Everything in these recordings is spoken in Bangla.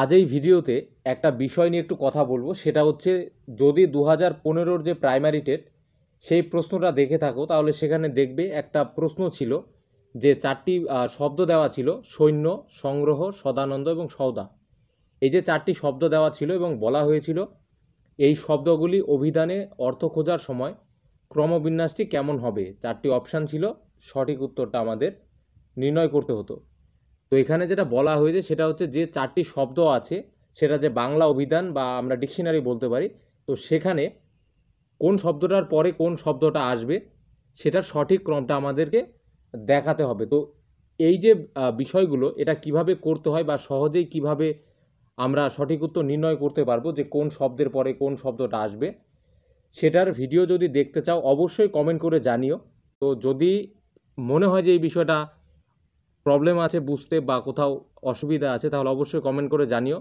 আজ এই ভিডিওতে একটা বিষয় নিয়ে একটু কথা বলবো সেটা হচ্ছে যদি দু হাজার পনেরোর যে প্রাইমারি টেট সেই প্রশ্নটা দেখে থাকো তাহলে সেখানে দেখবে একটা প্রশ্ন ছিল যে চারটি শব্দ দেওয়া ছিল সৈন্য সংগ্রহ সদানন্দ এবং সৌদা এই যে চারটি শব্দ দেওয়া ছিল এবং বলা হয়েছিল এই শব্দগুলি অভিধানে অর্থ খোঁজার সময় ক্রমবিন্যাসটি কেমন হবে চারটি অপশান ছিল সঠিক উত্তরটা আমাদের নির্ণয় করতে হতো তো এখানে যেটা বলা হয়েছে সেটা হচ্ছে যে চারটি শব্দ আছে সেটা যে বাংলা অভিধান বা আমরা ডিকশনারি বলতে পারি তো সেখানে কোন শব্দটার পরে কোন শব্দটা আসবে সেটার সঠিক ক্রমটা আমাদেরকে দেখাতে হবে তো এই যে বিষয়গুলো এটা কিভাবে করতে হয় বা সহজেই কিভাবে আমরা সঠিক উত্তর নির্ণয় করতে পারবো যে কোন শব্দের পরে কোন শব্দটা আসবে সেটার ভিডিও যদি দেখতে চাও অবশ্যই কমেন্ট করে জানিও তো যদি মনে হয় যে এই বিষয়টা প্রবলেম আছে বুঝতে বা কোথাও অসুবিধা আছে তাহলে অবশ্যই কমেন্ট করে জানিও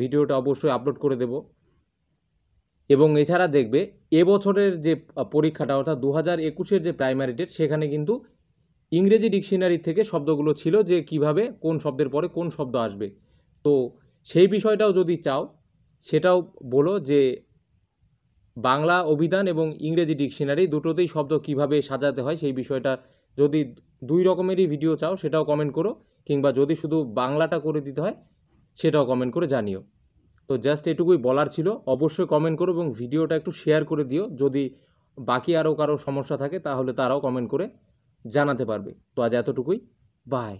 ভিডিওটা অবশ্যই আপলোড করে দেব এবং এছাড়া দেখবে এবছরের যে পরীক্ষাটা অর্থাৎ দু হাজার একুশের যে প্রাইমারি ডেট সেখানে কিন্তু ইংরেজি ডিকশনারি থেকে শব্দগুলো ছিল যে কিভাবে কোন শব্দের পরে কোন শব্দ আসবে তো সেই বিষয়টাও যদি চাও সেটাও বলো যে বাংলা অভিধান এবং ইংরেজি ডিকশনারি দুটোতেই শব্দ কিভাবে সাজাতে হয় সেই বিষয়টা যদি দুই রকমেরই ভিডিও চাও সেটাও কমেন্ট করো কিংবা যদি শুধু বাংলাটা করে দিতে হয় সেটাও কমেন্ট করে জানিও তো জাস্ট এটুকুই বলার ছিল অবশ্যই কমেন্ট করো এবং ভিডিওটা একটু শেয়ার করে দিও যদি বাকি আরও কারো সমস্যা থাকে তাহলে তারাও কমেন্ট করে জানাতে পারবে তো আজ এতটুকুই বাই